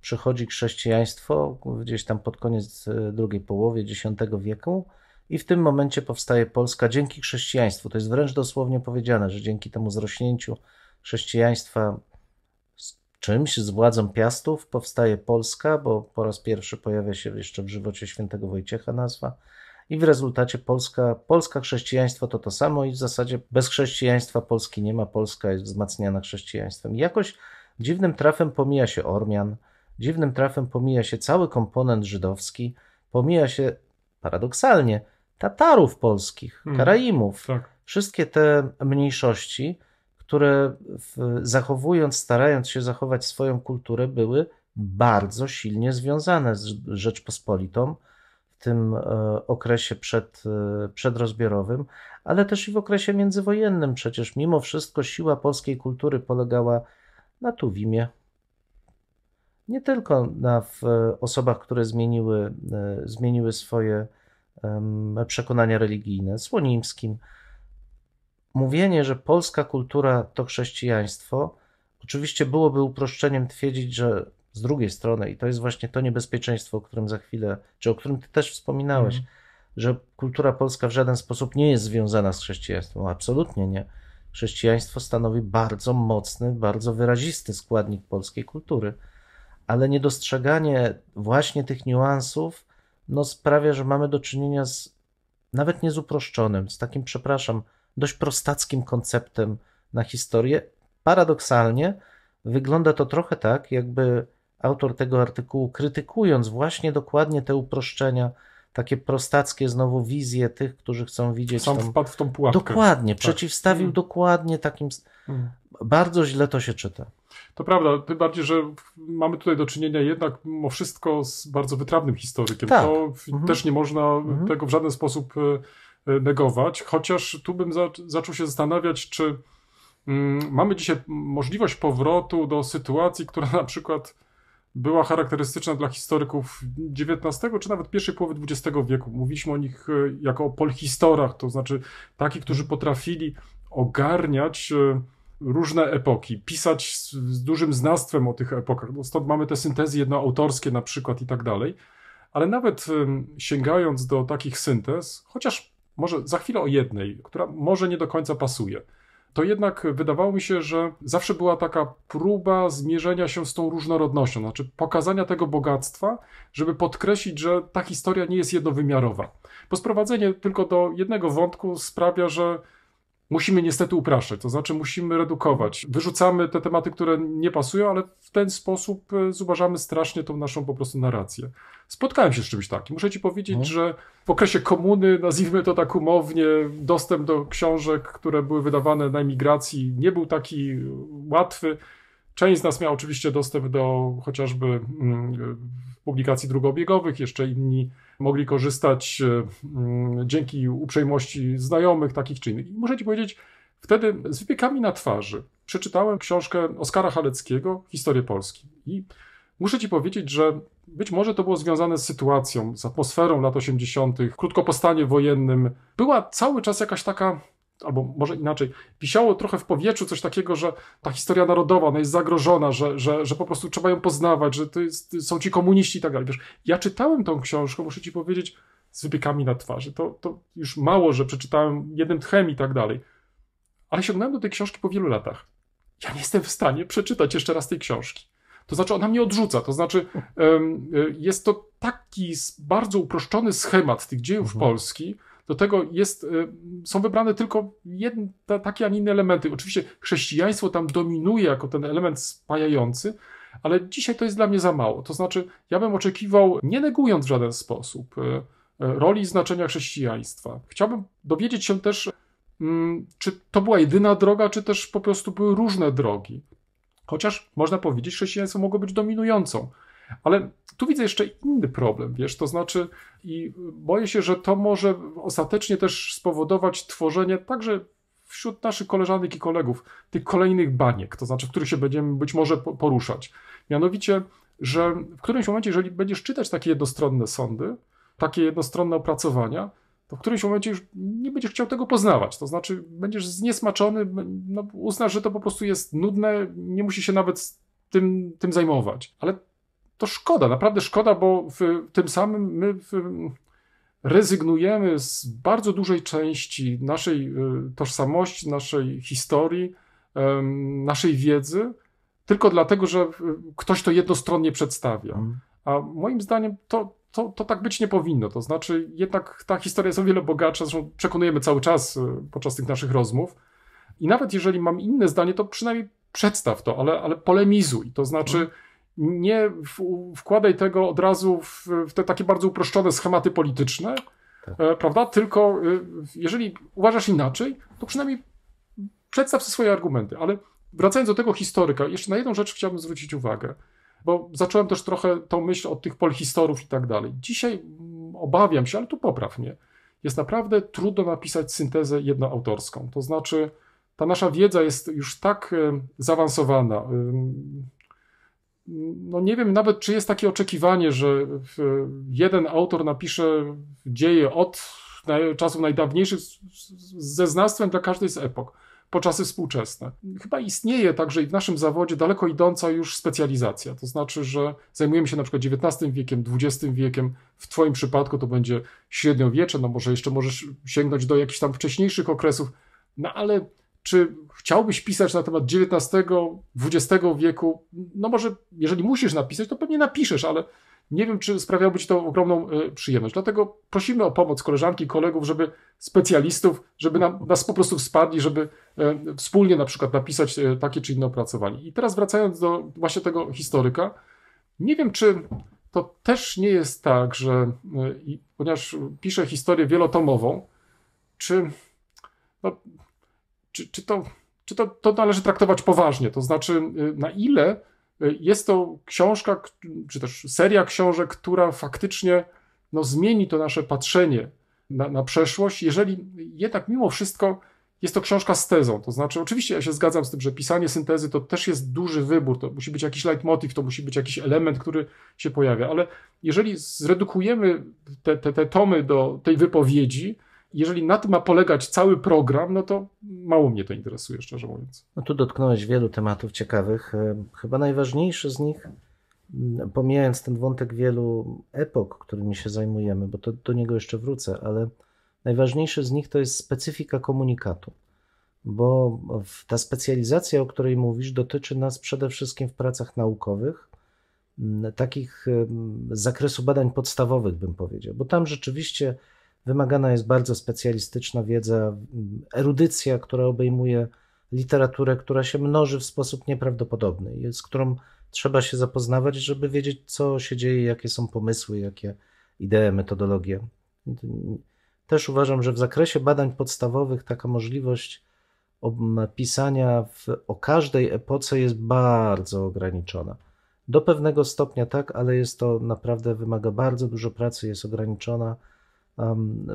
przychodzi chrześcijaństwo gdzieś tam pod koniec e, drugiej połowy X wieku i w tym momencie powstaje Polska dzięki chrześcijaństwu. To jest wręcz dosłownie powiedziane, że dzięki temu zrośnięciu chrześcijaństwa czymś z władzą Piastów powstaje Polska, bo po raz pierwszy pojawia się jeszcze w żywocie świętego Wojciecha nazwa. I w rezultacie Polska, Polska chrześcijaństwo to to samo i w zasadzie bez chrześcijaństwa Polski nie ma, Polska jest wzmacniana chrześcijaństwem. I jakoś dziwnym trafem pomija się Ormian, dziwnym trafem pomija się cały komponent żydowski, pomija się paradoksalnie Tatarów polskich, hmm, Karaimów, tak. wszystkie te mniejszości, które zachowując, starając się zachować swoją kulturę, były bardzo silnie związane z Rzeczpospolitą w tym e, okresie przed, e, przedrozbiorowym, ale też i w okresie międzywojennym. Przecież mimo wszystko siła polskiej kultury polegała na Tuwimie. Nie tylko na osobach, które zmieniły, e, zmieniły swoje przekonania religijne, Słonimskim, Mówienie, że polska kultura to chrześcijaństwo, oczywiście byłoby uproszczeniem twierdzić, że z drugiej strony, i to jest właśnie to niebezpieczeństwo, o którym za chwilę, czy o którym ty też wspominałeś, mm. że kultura polska w żaden sposób nie jest związana z chrześcijaństwem. Absolutnie nie. Chrześcijaństwo stanowi bardzo mocny, bardzo wyrazisty składnik polskiej kultury, ale niedostrzeganie właśnie tych niuansów no, sprawia, że mamy do czynienia z nawet nie z uproszczonym, z takim, przepraszam, dość prostackim konceptem na historię. Paradoksalnie wygląda to trochę tak, jakby autor tego artykułu, krytykując właśnie dokładnie te uproszczenia, takie prostackie znowu wizje tych, którzy chcą widzieć. Sam tą... wpadł w tą pułapkę. Dokładnie, tak. przeciwstawił mm. dokładnie takim. Mm. Bardzo źle to się czyta. To prawda, tym bardziej, że mamy tutaj do czynienia jednak mimo wszystko z bardzo wytrawnym historykiem. Tak. To mhm. też nie można mhm. tego w żaden sposób e, Y, negować, chociaż tu bym za, zaczął się zastanawiać, czy mm, mamy dzisiaj możliwość powrotu do sytuacji, która na przykład była charakterystyczna dla historyków XIX czy nawet pierwszej połowy XX wieku. Mówiliśmy o nich y, jako o polhistorach, to znaczy takich, którzy potrafili ogarniać y, różne epoki, pisać z, z dużym znawstwem o tych epokach. No stąd mamy te syntezy jednoautorskie na przykład i tak dalej. Ale nawet sięgając do takich syntez, chociaż może za chwilę o jednej, która może nie do końca pasuje. To jednak wydawało mi się, że zawsze była taka próba zmierzenia się z tą różnorodnością, znaczy pokazania tego bogactwa, żeby podkreślić, że ta historia nie jest jednowymiarowa. Bo sprowadzenie tylko do jednego wątku sprawia, że musimy niestety upraszczać, to znaczy musimy redukować. Wyrzucamy te tematy, które nie pasują, ale w ten sposób e, zubażamy strasznie tą naszą po prostu narrację. Spotkałem się z czymś takim. Muszę ci powiedzieć, no. że w okresie komuny, nazwijmy to tak umownie, dostęp do książek, które były wydawane na emigracji nie był taki łatwy. Część z nas miała oczywiście dostęp do chociażby mm, publikacji drugobiegowych, jeszcze inni mogli korzystać e, mm, dzięki uprzejmości znajomych, takich czy innych. I muszę Ci powiedzieć, wtedy z wypiekami na twarzy przeczytałem książkę Oskara Haleckiego, Historię Polski. I muszę Ci powiedzieć, że być może to było związane z sytuacją, z atmosferą lat 80., krótko po stanie wojennym. Była cały czas jakaś taka albo może inaczej, wisiało trochę w powietrzu coś takiego, że ta historia narodowa no jest zagrożona, że, że, że po prostu trzeba ją poznawać, że to jest, są ci komuniści i tak dalej. Wiesz, ja czytałem tą książkę, muszę ci powiedzieć, z wypiekami na twarzy. To, to już mało, że przeczytałem jednym tchem i tak dalej. Ale sięgnąłem do tej książki po wielu latach. Ja nie jestem w stanie przeczytać jeszcze raz tej książki. To znaczy, ona mnie odrzuca. To znaczy, e, jest to taki bardzo uproszczony schemat tych dziejów mhm. Polski, do tego jest, y, są wybrane tylko jedne, takie, a nie inne elementy. Oczywiście chrześcijaństwo tam dominuje jako ten element spajający, ale dzisiaj to jest dla mnie za mało. To znaczy, ja bym oczekiwał, nie negując w żaden sposób y, y, roli i znaczenia chrześcijaństwa. Chciałbym dowiedzieć się też, mm, czy to była jedyna droga, czy też po prostu były różne drogi. Chociaż można powiedzieć, chrześcijaństwo mogło być dominującą ale tu widzę jeszcze inny problem, wiesz, to znaczy, i boję się, że to może ostatecznie też spowodować tworzenie także wśród naszych koleżanek i kolegów tych kolejnych baniek, to znaczy, w których się będziemy być może poruszać. Mianowicie, że w którymś momencie, jeżeli będziesz czytać takie jednostronne sądy, takie jednostronne opracowania, to w którymś momencie już nie będziesz chciał tego poznawać. To znaczy, będziesz zniesmaczony, no, uznasz, że to po prostu jest nudne, nie musi się nawet tym, tym zajmować. Ale to szkoda, naprawdę szkoda, bo w, tym samym my w, rezygnujemy z bardzo dużej części naszej y, tożsamości, naszej historii, naszej wiedzy, tylko dlatego, że ktoś to jednostronnie przedstawia. Mhm. A moim zdaniem to, to, to tak być nie powinno. To znaczy, jednak ta historia jest o wiele bogatsza, zresztą przekonujemy cały czas y, podczas tych naszych rozmów. I nawet jeżeli mam inne zdanie, to przynajmniej przedstaw to, ale, ale polemizuj. To znaczy, mhm nie w, wkładaj tego od razu w, w te takie bardzo uproszczone schematy polityczne, tak. E, prawda? Tylko e, jeżeli uważasz inaczej, to przynajmniej przedstaw swoje argumenty. Ale wracając do tego historyka, jeszcze na jedną rzecz chciałbym zwrócić uwagę, bo zacząłem też trochę tą myśl od tych polhistorów i tak dalej. Dzisiaj mm, obawiam się, ale tu poprawnie, jest naprawdę trudno napisać syntezę jednoautorską. To znaczy, ta nasza wiedza jest już tak e, zaawansowana, no nie wiem nawet, czy jest takie oczekiwanie, że jeden autor napisze dzieje od czasów najdawniejszych ze znawstwem dla każdej z epok, po czasy współczesne. Chyba istnieje także i w naszym zawodzie daleko idąca już specjalizacja. To znaczy, że zajmujemy się na przykład XIX wiekiem, XX wiekiem. W Twoim przypadku to będzie średniowiecze, no może jeszcze możesz sięgnąć do jakichś tam wcześniejszych okresów. No ale czy chciałbyś pisać na temat XIX, XX wieku? No może, jeżeli musisz napisać, to pewnie napiszesz, ale nie wiem, czy sprawiałoby Ci to ogromną e, przyjemność. Dlatego prosimy o pomoc koleżanki, kolegów, żeby specjalistów, żeby nam, nas po prostu wsparli, żeby e, wspólnie na przykład napisać e, takie czy inne opracowanie. I teraz wracając do właśnie tego historyka, nie wiem, czy to też nie jest tak, że ponieważ piszę historię wielotomową, czy no, czy, czy, to, czy to, to należy traktować poważnie? To znaczy, y, na ile y, jest to książka, czy też seria książek, która faktycznie no, zmieni to nasze patrzenie na, na przeszłość, jeżeli jednak mimo wszystko jest to książka z tezą. To znaczy, oczywiście ja się zgadzam z tym, że pisanie syntezy to też jest duży wybór, to musi być jakiś leitmotiv, to musi być jakiś element, który się pojawia, ale jeżeli zredukujemy te, te, te tomy do tej wypowiedzi, jeżeli na tym ma polegać cały program, no to mało mnie to interesuje, szczerze mówiąc. No tu dotknąłeś wielu tematów ciekawych. E, chyba najważniejszy z nich, pomijając ten wątek wielu epok, którymi się zajmujemy, bo to, do niego jeszcze wrócę, ale najważniejszy z nich to jest specyfika komunikatu. Bo ta specjalizacja, o której mówisz, dotyczy nas przede wszystkim w pracach naukowych, takich z zakresu badań podstawowych, bym powiedział, bo tam rzeczywiście wymagana jest bardzo specjalistyczna wiedza, erudycja, która obejmuje literaturę, która się mnoży w sposób nieprawdopodobny, z którą trzeba się zapoznawać, żeby wiedzieć, co się dzieje, jakie są pomysły, jakie idee, metodologie. Też uważam, że w zakresie badań podstawowych taka możliwość pisania w, o każdej epoce jest bardzo ograniczona. Do pewnego stopnia tak, ale jest to naprawdę wymaga bardzo dużo pracy, jest ograniczona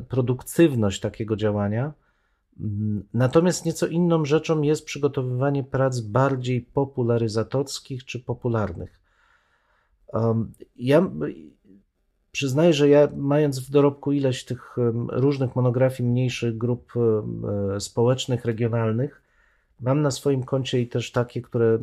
produktywność takiego działania. Mm, natomiast nieco inną rzeczą jest przygotowywanie prac bardziej popularyzatorskich czy popularnych. Ja przyznaję, że ja, mając w dorobku ileś tych różnych monografii mniejszych grup e, społecznych, regionalnych, Mam na swoim koncie i też takie, które e,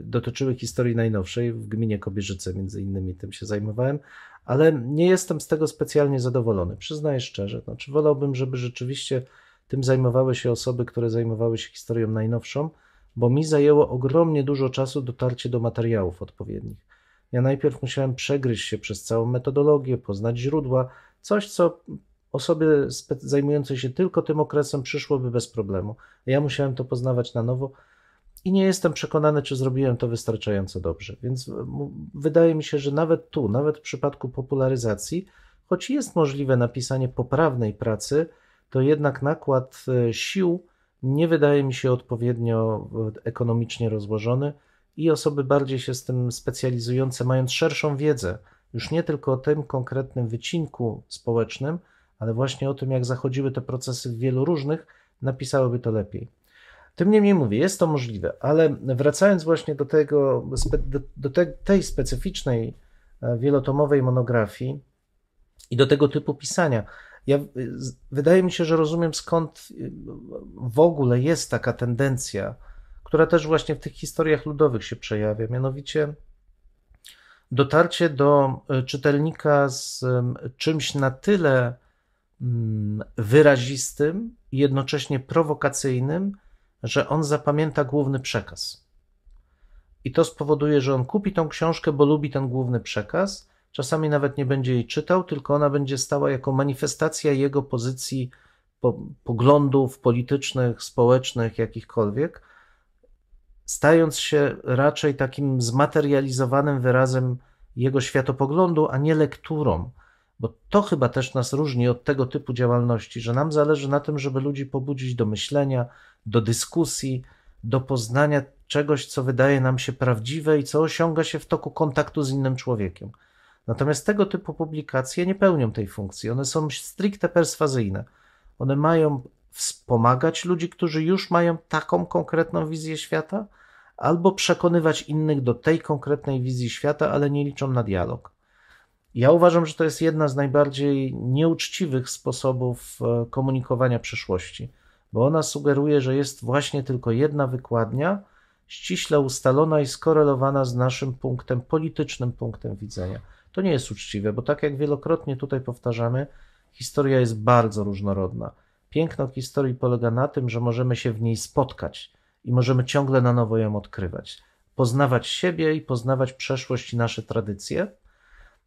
dotyczyły historii najnowszej w gminie Kobierzyce, między innymi tym się zajmowałem, ale nie jestem z tego specjalnie zadowolony, przyznaję szczerze. Znaczy, wolałbym, żeby rzeczywiście tym zajmowały się osoby, które zajmowały się historią najnowszą, bo mi zajęło ogromnie dużo czasu dotarcie do materiałów odpowiednich. Ja najpierw musiałem przegryźć się przez całą metodologię, poznać źródła, coś co Osoby zajmującej się tylko tym okresem przyszłoby bez problemu. Ja musiałem to poznawać na nowo i nie jestem przekonany, czy zrobiłem to wystarczająco dobrze. Więc e, wydaje mi się, że nawet tu, nawet w przypadku popularyzacji, choć jest możliwe napisanie poprawnej pracy, to jednak nakład e, sił nie wydaje mi się odpowiednio e, ekonomicznie rozłożony i osoby bardziej się z tym specjalizujące, mając szerszą wiedzę, już nie tylko o tym konkretnym wycinku społecznym, ale właśnie o tym, jak zachodziły te procesy w wielu różnych, napisałyby to lepiej. Tym niemniej mówię, jest to możliwe, ale wracając właśnie do, tego, do, tej specyficznej e, wielotomowej monografii i do tego typu pisania, ja, e, wydaje mi się, że rozumiem skąd e, w ogóle jest taka tendencja, która też właśnie w tych historiach ludowych się przejawia, mianowicie dotarcie do czytelnika z czymś na tyle Mm, wyrazistym i jednocześnie prowokacyjnym, że on zapamięta główny przekaz. I to spowoduje, że on kupi tą książkę, bo lubi ten główny przekaz. Czasami nawet nie będzie jej czytał, tylko ona będzie stała jako manifestacja jego pozycji, po, poglądów politycznych, społecznych, jakichkolwiek, stając się raczej takim zmaterializowanym wyrazem jego światopoglądu, a nie lekturą. Bo to chyba też nas różni od tego typu działalności, że nam zależy na tym, żeby ludzi pobudzić do myślenia, do dyskusji, do poznania czegoś, co wydaje nam się prawdziwe i co osiąga się w toku kontaktu z innym człowiekiem. Natomiast tego typu publikacje nie pełnią tej funkcji. One są stricte perswazyjne. One mają wspomagać ludzi, którzy już mają taką konkretną wizję świata, albo przekonywać innych do tej konkretnej wizji świata, ale nie liczą na dialog. Ja uważam, że to jest jedna z najbardziej nieuczciwych sposobów e, komunikowania przyszłości, bo ona sugeruje, że jest właśnie tylko jedna wykładnia, ściśle ustalona i skorelowana z naszym punktem politycznym, punktem widzenia. To nie jest uczciwe, bo tak jak wielokrotnie tutaj powtarzamy, historia jest bardzo różnorodna. Piękno historii polega na tym, że możemy się w niej spotkać i możemy ciągle na nowo ją odkrywać, poznawać siebie i poznawać przeszłość i nasze tradycje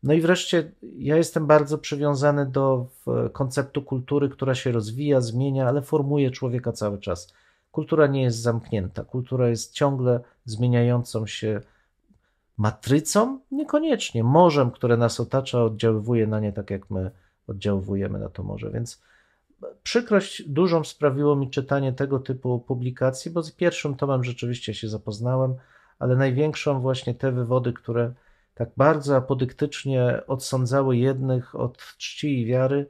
no i wreszcie ja jestem bardzo przywiązany do konceptu kultury, która się rozwija, zmienia, ale formuje człowieka cały czas. Kultura nie jest zamknięta, kultura jest ciągle zmieniającą się matrycą? Niekoniecznie. Morzem, które nas otacza, oddziaływuje na nie tak, jak my oddziaływujemy na to morze. Więc przykrość dużą sprawiło mi czytanie tego typu publikacji, bo z pierwszym tomem rzeczywiście się zapoznałem, ale największą właśnie te wywody, które tak bardzo apodyktycznie odsądzały jednych od czci i wiary,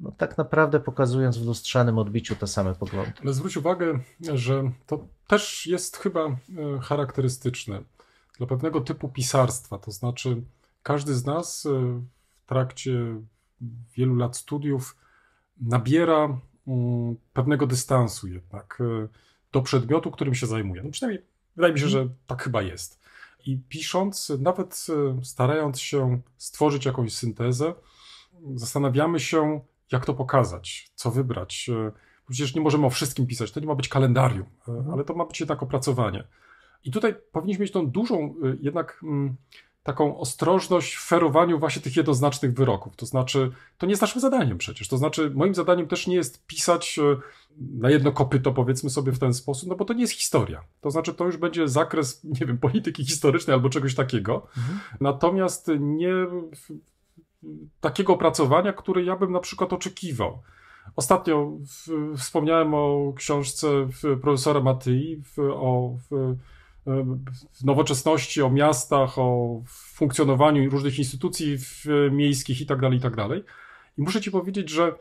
no tak naprawdę pokazując w lustrzanym odbiciu te same poglądy. Ale zwróć uwagę, że to też jest chyba e, charakterystyczne dla pewnego typu pisarstwa. To znaczy, każdy z nas e, w trakcie wielu lat studiów nabiera mm, pewnego dystansu jednak e, do przedmiotu, którym się zajmuje. No przynajmniej wydaje mi się, mhm. że tak chyba jest. I pisząc, nawet e, starając się stworzyć jakąś syntezę, zastanawiamy się, jak to pokazać, co wybrać. E, przecież nie możemy o wszystkim pisać, to nie ma być kalendarium, e, mhm. ale to ma być jednak opracowanie. I tutaj powinniśmy mieć tą dużą jednak mm, taką ostrożność w ferowaniu właśnie tych jednoznacznych wyroków. To znaczy, to nie jest naszym zadaniem przecież. To znaczy, moim zadaniem też nie jest pisać e, na jedno kopyto, powiedzmy sobie w ten sposób, no bo to nie jest historia. To znaczy, to już będzie zakres, [laughs] nie wiem, polityki historycznej albo czegoś takiego. Mhm. Natomiast nie takiego opracowania, które ja bym na przykład oczekiwał. Ostatnio w, wspomniałem o książce profesora Matyi, o w, nowoczesności, o miastach, o funkcjonowaniu różnych instytucji miejskich itd., tak itd. Tak I muszę ci powiedzieć, że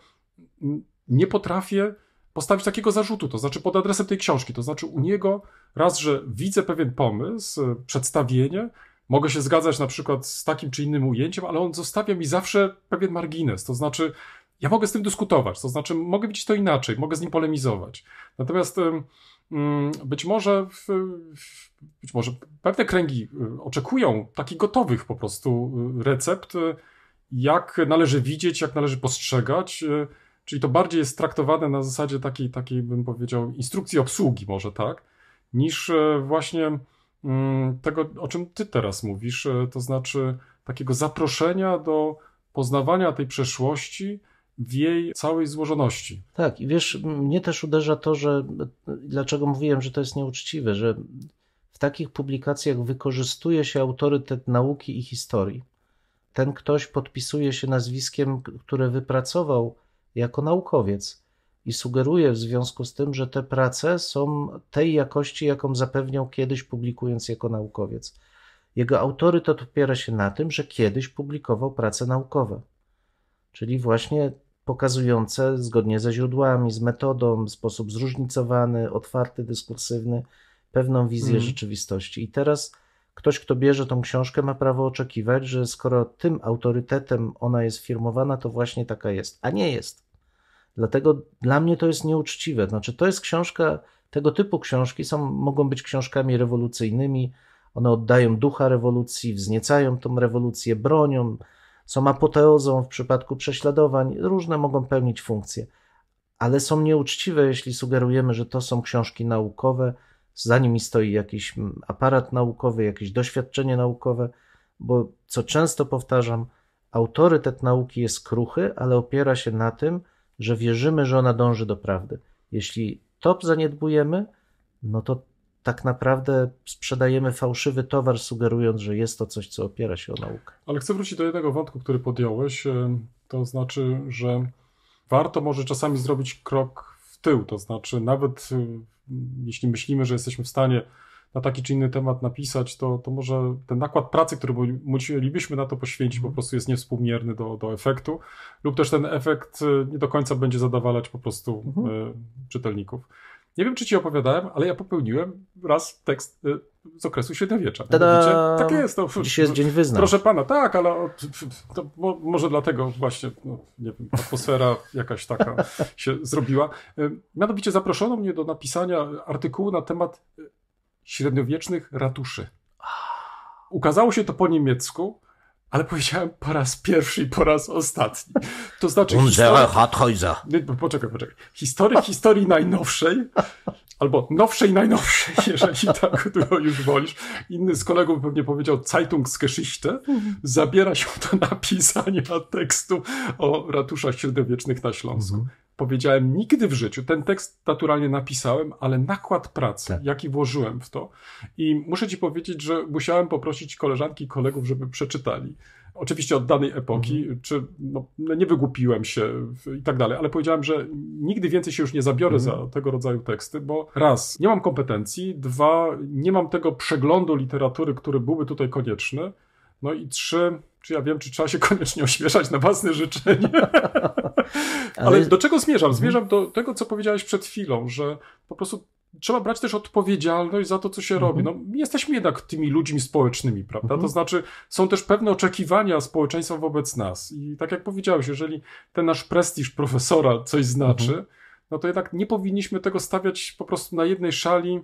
nie potrafię postawić takiego zarzutu, to znaczy pod adresem tej książki, to znaczy u niego raz, że widzę pewien pomysł, przedstawienie, mogę się zgadzać na przykład z takim czy innym ujęciem, ale on zostawia mi zawsze pewien margines, to znaczy ja mogę z tym dyskutować, to znaczy mogę widzieć to inaczej, mogę z nim polemizować. Natomiast Mm, być może, w, być może pewne kręgi y, oczekują takich gotowych po prostu y, recept, y, jak należy widzieć, jak należy postrzegać. Czyli to bardziej jest traktowane na zasadzie takiej, takiej bym powiedział, instrukcji obsługi, może tak, niż właśnie mm, tego, o czym ty teraz mówisz, to znaczy takiego zaproszenia do poznawania tej przeszłości w jej całej złożoności. Tak, i wiesz, mnie też uderza to, że dlaczego mówiłem, że to jest nieuczciwe, że w takich publikacjach wykorzystuje się autorytet nauki i historii. Ten ktoś podpisuje się nazwiskiem, które wypracował jako naukowiec i sugeruje w związku z tym, że te prace są tej jakości, jaką zapewniał kiedyś publikując jako naukowiec. Jego autorytet opiera się na tym, że kiedyś publikował prace naukowe. Czyli właśnie pokazujące zgodnie ze źródłami, z metodą, sposób zróżnicowany, otwarty, dyskursywny, pewną wizję mhm. rzeczywistości. I teraz ktoś, kto bierze tą książkę, ma prawo oczekiwać, że skoro tym autorytetem ona jest firmowana, to właśnie taka jest, a nie jest. Dlatego dla mnie to jest nieuczciwe. Znaczy, to jest książka, tego typu książki są, mogą być książkami rewolucyjnymi. One oddają ducha rewolucji, wzniecają tą rewolucję, bronią, są apoteozą w przypadku prześladowań, różne mogą pełnić funkcje, ale są nieuczciwe, jeśli sugerujemy, że to są książki naukowe, za nimi stoi jakiś aparat naukowy, jakieś doświadczenie naukowe, bo co często powtarzam, autorytet nauki jest kruchy, ale opiera się na tym, że wierzymy, że ona dąży do prawdy. Jeśli top zaniedbujemy, no to tak naprawdę sprzedajemy fałszywy towar, sugerując, że jest to coś, co opiera się o naukę. Ale chcę wrócić do jednego wątku, który podjąłeś. E, to znaczy, że warto może czasami zrobić krok w tył. To znaczy, nawet e, jeśli myślimy, że jesteśmy w stanie na taki czy inny temat napisać, to, to może ten nakład pracy, który musielibyśmy na to poświęcić, po mhm. prostu jest niewspółmierny do, do efektu, lub też ten efekt e, nie do końca będzie zadawalać po prostu mhm. czytelników. Nie wiem, czy ci opowiadałem, ale ja popełniłem raz tekst y, z okresu średniowiecza. Mianowicie, tak jest. To, no, Dzisiaj jest Dzień Wyznań. Proszę pana, tak, ale to może dlatego właśnie, no, nie wiem, atmosfera jakaś taka się zrobiła. Y, mianowicie zaproszono mnie do napisania artykułu na temat y, średniowiecznych ratuszy. Ukazało się to po niemiecku, ale powiedziałem po raz pierwszy i po raz ostatni. To znaczy... Unsere Harthäuser. Poczekaj, poczekaj. Historii, historii najnowszej, albo nowszej najnowszej, [laughs] jeżeli tak to już wolisz. Inny z kolegów pewnie powiedział Zeitungsgeschichte. Zabiera się do napisania tekstu o ratuszach średniowiecznych na Śląsku. Mhm powiedziałem nigdy w życiu. Ten tekst naturalnie napisałem, ale nakład pracy, tak. jaki włożyłem w to. I muszę ci powiedzieć, że musiałem poprosić koleżanki i kolegów, żeby przeczytali. Oczywiście od danej epoki, mhm. czy no, no, nie wygłupiłem się i tak dalej, ale powiedziałem, że nigdy więcej się już nie zabiorę mhm. za tego rodzaju teksty, bo raz, nie mam kompetencji, dwa, nie mam tego przeglądu literatury, który byłby tutaj konieczny, no i trzy, czy ja wiem, czy trzeba się koniecznie ośmieszać na własne życzenie. [laughs] Ale do czego zmierzam? Mhm. Zmierzam do tego, co powiedziałeś przed chwilą, że po prostu trzeba brać też odpowiedzialność za to, co się robi. Mhm. No, jesteśmy jednak tymi ludźmi społecznymi, prawda? To mhm. znaczy, są też pewne oczekiwania społeczeństwa wobec nas. I tak jak powiedziałeś, jeżeli ten nasz prestiż profesora coś znaczy, no to jednak nie powinniśmy tego stawiać po prostu na jednej szali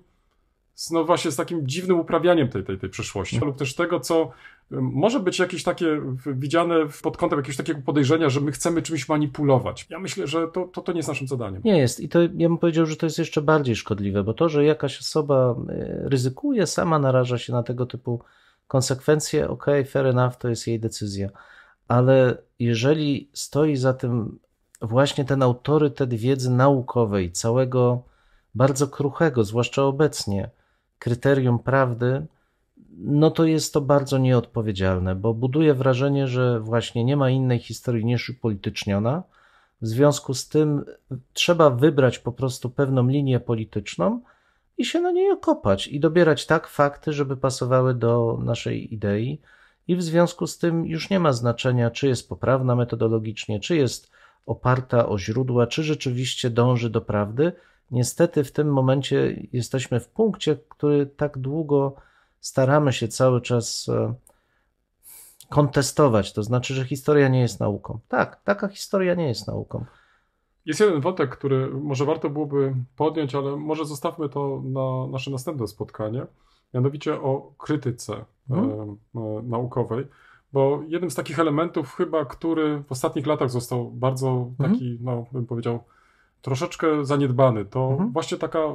no właśnie z takim dziwnym uprawianiem tej, tej, tej przeszłości, lub też tego, co y, może być jakieś takie widziane pod kątem jakiegoś takiego podejrzenia, że my chcemy czymś manipulować. Ja myślę, że to, to, to nie jest naszym zadaniem. Nie jest i to ja bym powiedział, że to jest jeszcze bardziej szkodliwe, bo to, że jakaś osoba y, ryzykuje, sama naraża się na tego typu konsekwencje, ok, fair enough, to jest jej decyzja, ale jeżeli stoi za tym właśnie ten autorytet wiedzy naukowej, całego bardzo kruchego, zwłaszcza obecnie, kryterium prawdy, no to jest to bardzo nieodpowiedzialne, bo buduje wrażenie, że właśnie nie ma innej historii niż upolityczniona. W związku z tym trzeba wybrać po prostu pewną linię polityczną i się na niej okopać i dobierać tak fakty, żeby pasowały do naszej idei. I w związku z tym już nie ma znaczenia, czy jest poprawna metodologicznie, czy jest oparta o źródła, czy rzeczywiście dąży do prawdy, Niestety w tym momencie jesteśmy w punkcie, który tak długo staramy się cały czas e, kontestować. To znaczy, że historia nie jest nauką. Tak, taka historia nie jest nauką. Jest jeden wątek, który może warto byłoby podjąć, ale może zostawmy to na nasze następne spotkanie, mianowicie o krytyce hmm. naukowej, bo jednym z takich elementów chyba, który w ostatnich latach został bardzo mhm. taki, hmm. no bym powiedział, troszeczkę zaniedbany. To mhm. właśnie taka y,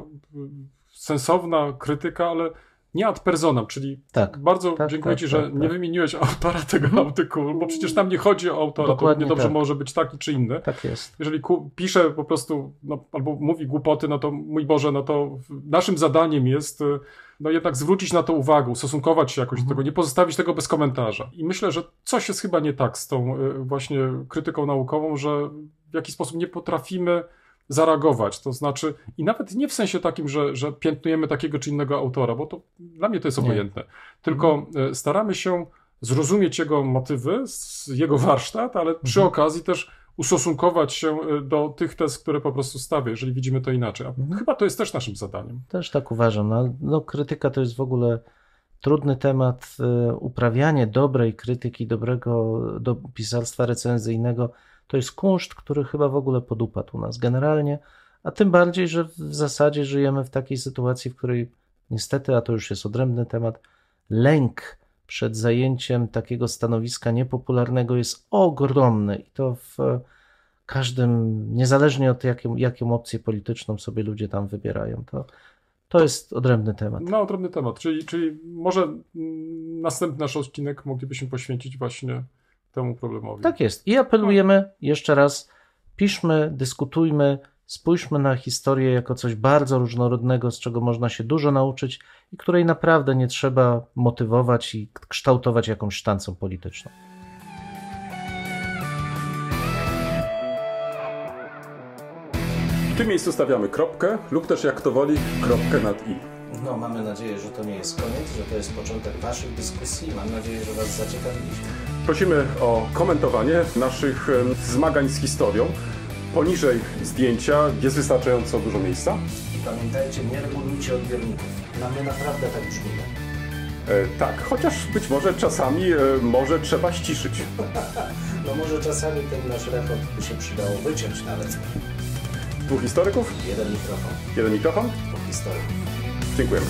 sensowna krytyka, ale nie ad personam, czyli tak, bardzo tak, dziękuję tak, Ci, że tak, nie tak. wymieniłeś autora [laughs] tego artykułu, bo przecież tam nie chodzi o autora, Dokładnie to dobrze tak. może być taki czy inny. Tak jest. Jeżeli pisze po prostu no, albo mówi głupoty, no to mój Boże, no to naszym zadaniem jest y, no jednak zwrócić na to uwagę, stosunkować się jakoś do mhm. tego, nie pozostawić tego bez komentarza. I myślę, że coś jest chyba nie tak z tą y, właśnie krytyką naukową, że w jakiś sposób nie potrafimy zareagować. To znaczy, i nawet nie w sensie takim, że, że piętnujemy takiego czy innego autora, bo to dla mnie to jest obojętne. Nie. Tylko mhm. E, staramy się zrozumieć jego motywy, jego warsztat, ale przy mhm. okazji też ustosunkować się e, do tych tez, które po prostu stawię, jeżeli widzimy to inaczej. Mhm. Chyba to jest też naszym zadaniem. Też tak uważam. No, no, krytyka to jest w ogóle trudny temat. E, uprawianie dobrej krytyki, dobrego do pisarstwa recenzyjnego to jest kunszt, który chyba w ogóle podupadł u nas generalnie, a tym bardziej, że w zasadzie żyjemy w takiej sytuacji, w której niestety, a to już jest odrębny temat, lęk przed zajęciem takiego stanowiska niepopularnego jest ogromny i to w każdym, niezależnie od jaką, jaką opcję polityczną sobie ludzie tam wybierają. To, to jest odrębny temat. No, odrębny temat, czyli, czyli może mm, następny nasz odcinek moglibyśmy poświęcić właśnie temu problemowi. Tak jest. I apelujemy jeszcze raz, piszmy, dyskutujmy, spójrzmy na historię jako coś bardzo różnorodnego, z czego można się dużo nauczyć i której naprawdę nie trzeba motywować i kształtować jakąś sztancą polityczną. W tym miejscu stawiamy kropkę lub też jak to woli kropkę nad i. No, mamy nadzieję, że to nie jest koniec, że to jest początek Waszych dyskusji. Mam nadzieję, że Was zaciekawiliśmy. Prosimy o komentowanie naszych zmagań z historią. Poniżej zdjęcia jest wystarczająco dużo miejsca. I pamiętajcie, nie regulujcie odbiorników. Na mnie naprawdę tak brzmi. E, tak, chociaż być może czasami e, może trzeba ściszyć. [laughs] no może czasami ten nasz rekord by się przydało wyciąć nawet. Dwóch historyków? Jeden mikrofon. Jeden mikrofon? Dwóch historyków. Dziękujemy.